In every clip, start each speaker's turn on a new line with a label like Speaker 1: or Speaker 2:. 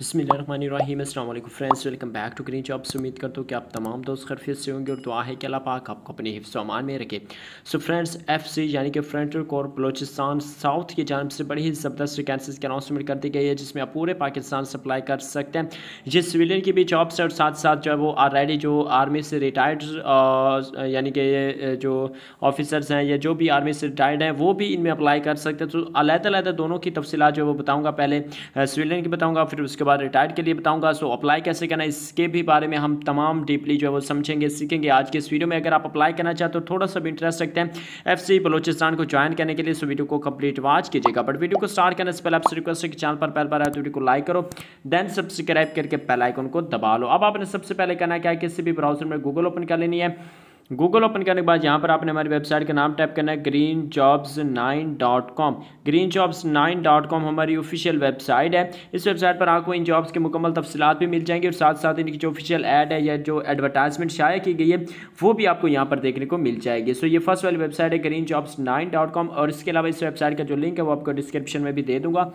Speaker 1: बसमिल friends welcome back to green jobs उम्मीद करता हूँ कि आप तमाम दोस्त खरफियत से होंगे और दुआ है कि अल्लाह पाक आपको अपने हिफ्स अमान में रखे सो फ्रेंड्स एफ सी यानी कि फ्रंटल कोर बलोचिस्तान साउथ की जानब से बड़ी ही ज़बरदस्त वैकेंसीज की अनाउंसमेंट कर दी गई है जिसमें आप पूरे पाकिस्तान सप्लाई कर सकते हैं जिस सिविलियन की भी जॉब्स है और साथ साथ जो है वो ऑलरेडी जो आर्मी से रिटायर्ड यानी कि जो ऑफिसर्स हैं या जो भी आर्मी से रिटायर्ड हैं वो भी इनमें अप्लाई कर सकते हैं तो अलहदा अलहदा दोनों की तफसीत जो है वो बताऊँगा पहले सिविलियन की बताऊँगा फिर उसके बाद रिटायर के लिए बताऊंगा सो अप्लाई कैसे करना है इसके भी बारे में हम तमाम डीपली जो है वो समझेंगे सीखेंगे आज के इस वीडियो में अगर आप अप्लाई करना चाहते हो थोड़ा सा भी इंटरेस्ट रखते हैं एफ सी बलोचिस्तान को ज्वाइन करने के लिए इस वीडियो को कंप्लीट वॉच कीजिएगा बट वीडियो को स्टार्ट करने से पहले आपसे रिक्वेस्ट है कि चैनल पर पहल पर आए तो वीडियो को लाइक करो देन सब्सक्राइब करके पहलाइकन को दबा लो अब आपने सबसे पहले करना क्या है किसी भी ब्राउजर में गूगल ओपन कर लेनी है गूगल ओपन करने के बाद यहाँ पर आपने हमारी वेबसाइट का नाम टाइप करना है green jobs nine dot com green jobs nine dot com हमारी ऑफिशियल वेबसाइट है इस वेबसाइट पर आपको इन जॉब्स की मुकम्मल तफसलत भी मिल जाएंगी और साथ साथ इनकी जो ऑफिशियल एड है या जो एडवर्टाइजमेंट शाया की गई है वो भी आपको यहाँ पर देखने को मिल जाएगी सो ये फर्स्ट वाली वेबसाइट है green jobs nine dot com और इसके अलावा इस वेबसाइट का जो लिंक है वो आपको डिस्क्रिप्शन में भी दे दूंगा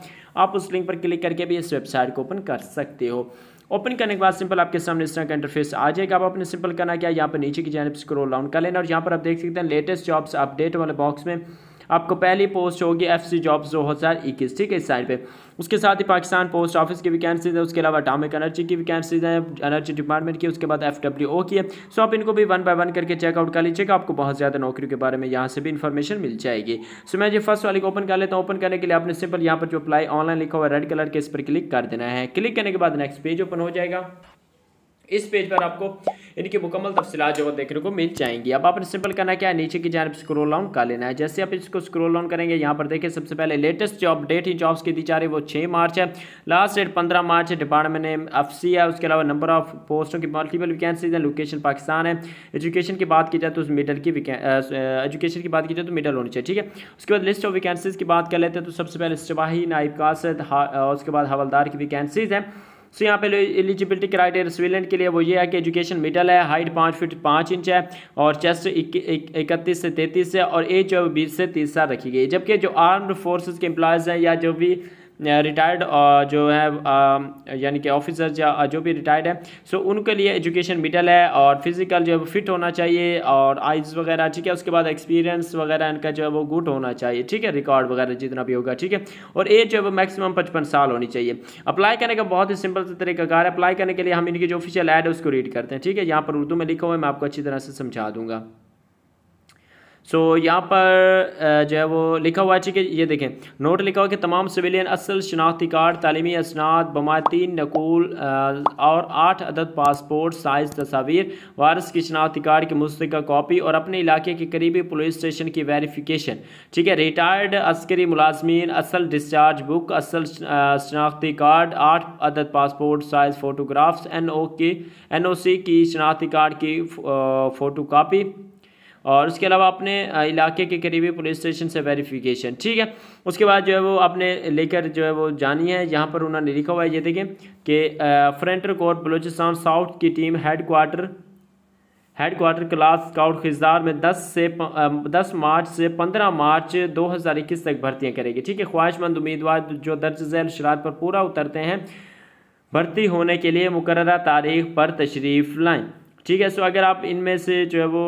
Speaker 1: आप उस लिंक पर क्लिक करके भी इस वेबसाइट को ओपन कर सकते हो ओपन करने के बाद सिंपल आपके सामने इस तरह का इंटरफेस आ जाएगा आप अपने सिंपल करना क्या यहाँ पर नीचे की जानब स्क्रोल डाउन कर लेना और यहाँ पर आप देख सकते हैं लेटेस्ट जॉब्स अपडेट वाले बॉक्स में आपको पहली पोस्ट होगी एफ सी जॉब्स दो हज़ार इक्कीस ठीक है इस साइड पर उसके साथ ही पाकिस्तान पोस्ट ऑफिस की वैकेंसीज है उसके अलावा अटामिक एनर्जी की वैकेंसीज है एनर्जी डिपार्टमेंट की उसके बाद एफ डब्ल्यू ओ की है सो आप इनको भी वन बाय वन करके चेकआउट कर लीजिएगा आपको बहुत ज़्यादा नौकरियों के बारे में यहाँ से भी इन्फॉर्मेशन मिल जाएगी सो मैं ये फर्स्ट वाले को ओपन कर लेता हूँ ओपन करने के लिए आपने सिंपल यहाँ पर जो अप्लाई ऑनलाइन लिखा हुआ है रेड कलर के इस पर क्लिक कर देना है क्लिक करने के बाद नेक्स्ट पेज ओपन हो जाएगा इस पेज पर आपको इनकी मुकम्मल तफसी जो देखने को मिल जाएंगी अब आपने सिंपल करना क्या है नीचे की जानब स्क्रोल डाउन कर लेना है जैसे आप इसको स्क्रोल डाउन करेंगे यहाँ पर देखिए सबसे पहले लेटेस्ट जो अपडेट ही जॉब्स की दी जा रही है वो छः मार्च है लास्ट डेट पंद्रह मार्च है डिपार्टमेंट नेम एफ सी है उसके अलावा नंबर ऑफ पोस्टों की मल्टीपल वैकेंसीज हैं लोकेशन पाकिस्तान है एजुकेशन की बात की जाए तो मिडल की एजुकेशन की बात की जाए तो मिडल होनी चाहिए ठीक है उसके बाद लिस्ट ऑफ वैकेंसीज की बात कर लेते हैं तो सबसे पहले सिपाही नाइब कासद उसके बाद हवलदार की वैकेंसीज हैं सो यहाँ पे एलिजिबिलिटी क्राइटेरिया स्विटरलैंड के लिए वो ये है कि एजुकेशन मिडल है हाइट पाँच फिट पाँच इंच है और चेस्ट इकतीस से तैंतीस है और एज बीस से तीस साल रखी गई जबकि जो आर्म्ड फोर्सेज के एम्प्लॉयज़ हैं या जो भी रिटायर्ड uh, जो है um, यानी कि ऑफिसर्स या uh, जो भी रिटायर्ड है सो उनके लिए एजुकेशन मिडल है और फिज़िकल जो है वो फिट होना चाहिए और आइज वगैरह ठीक है उसके बाद एक्सपीरियंस वगैरह इनका जो है वो गुड होना चाहिए ठीक है रिकॉर्ड वगैरह जितना भी होगा ठीक है और एज जो है वो मैक्सिमम पचपन साल होनी चाहिए अप्लाई करने का बहुत ही सिंपल सा तरीकाकार है अप्लाई करने के लिए हम इनकी जो ऑफिशियल एड है उसको रीड करते हैं ठीक है यहाँ पर उर्दू में लिखा हुआ है मैं आपको अच्छी तरह से समझा दूंगा सो so, यहाँ पर जो है वो लिखा हुआ है कि ये देखें नोट लिखा हुआ कि तमाम सिविलियन असल शनाख्ती कार्ड तलीमी असनाद बमातीन नकूल और आठ अदद पासपोर्ट साइज तस्वीर वारस की शनाख्ती कार्ड की मुस्तक कापी और अपने इलाके के करीबी पुलिस स्टेशन की वेरिफिकेशन ठीक है रिटायर्ड अस्करी मुलाजमीन असल डिस्चार्ज बुक असल शनाख्ती कार्ड आठ अदद passport size photographs N O की एन ओ सी की शनाख्ती कार्ड की फ़ोटो कापी और उसके अलावा अपने इलाके के करीबी पुलिस स्टेशन से वेरिफिकेशन ठीक है उसके बाद जो है वो आपने लेकर जो है वो जानी है यहाँ पर उन्होंने लिखा हुआ है ये देखें कि फ्रंटर कोर्ट बलोचिस्तान साउथ की team head quarter head quarter class scout Khuzdar में 10 से दस मार्च से 15 मार्च 2021 तक भर्तियां करेगी ठीक है ख्वाहिशमंद उम्मीदवार जो दर्ज झैल शरात पर पूरा उतरते हैं भर्ती होने के लिए मुकर तारीख पर तशरीफ़ लाएँ ठीक है सो अगर आप इनमें से जो है वो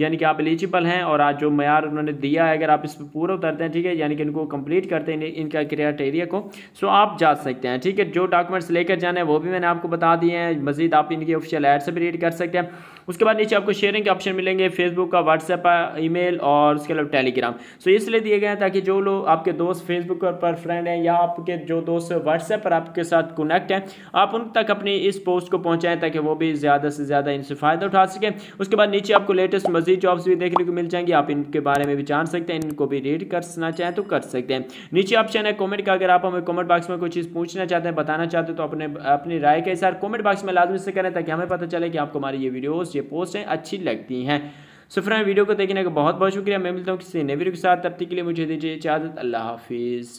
Speaker 1: यानी कि आप एलिजिबल हैं और आज जो मैार उन्होंने दिया है अगर आप इस पर पूरा उतरते हैं ठीक है यानी कि इनको कंप्लीट करते हैं इनका क्राइटेरिया को सो आप जा सकते हैं ठीक है जो डॉक्यूमेंट्स लेकर जाना है वो भी मैंने आपको बता दिए हैं मजीद आप इनकी ऑफिशियल एड से भी रीड कर सकते हैं उसके बाद नीचे आपको शेयरिंग के ऑप्शन मिलेंगे फेसबुक का व्हाट्सएप मेल और उसके अलावा टेलीग्राम सो इसलिए दिए गए हैं ताकि जो लोग आपके दोस्त फेसबुक पर फ्रेंड हैं या आपके जो दोस्त व्हाट्सएप पर आपके साथ कनेक्ट हैं आप उन तक अपनी इस पोस्ट को पहुँचाएँ ताकि वो भी ज़्यादा से ज़्यादा इनसे फ़ायदा उठा सकें उसके बाद नीचे आपको लेटेस्ट मजीद जॉब्स भी देखने को मिल जाएंगी आप इनके बारे में भी जान सकते हैं इनको भी रीड करना चाहें तो कर सकते हैं नीचे ऑप्शन है कॉमेंट का अगर आप हमें कॉमेंट बॉक्स में कोई चीज़ पूछना चाहते हैं बताना चाहते हैं तो अपने अपनी राय के साथ कॉमेंट बॉक्स में लाजमी से करें ताकि हमें पता चले कि आपको हमारी ये वीडियोज़ ये पोस्ट पोस्टें अच्छी लगती हैं सो फ्रेंड वीडियो को देखने का बहुत बहुत शुक्रिया मैं मिलता हूँ किसी नए वीडियो के साथ तब तक के लिए मुझे दीजिए इजाज़त अल्लाह हाफिज़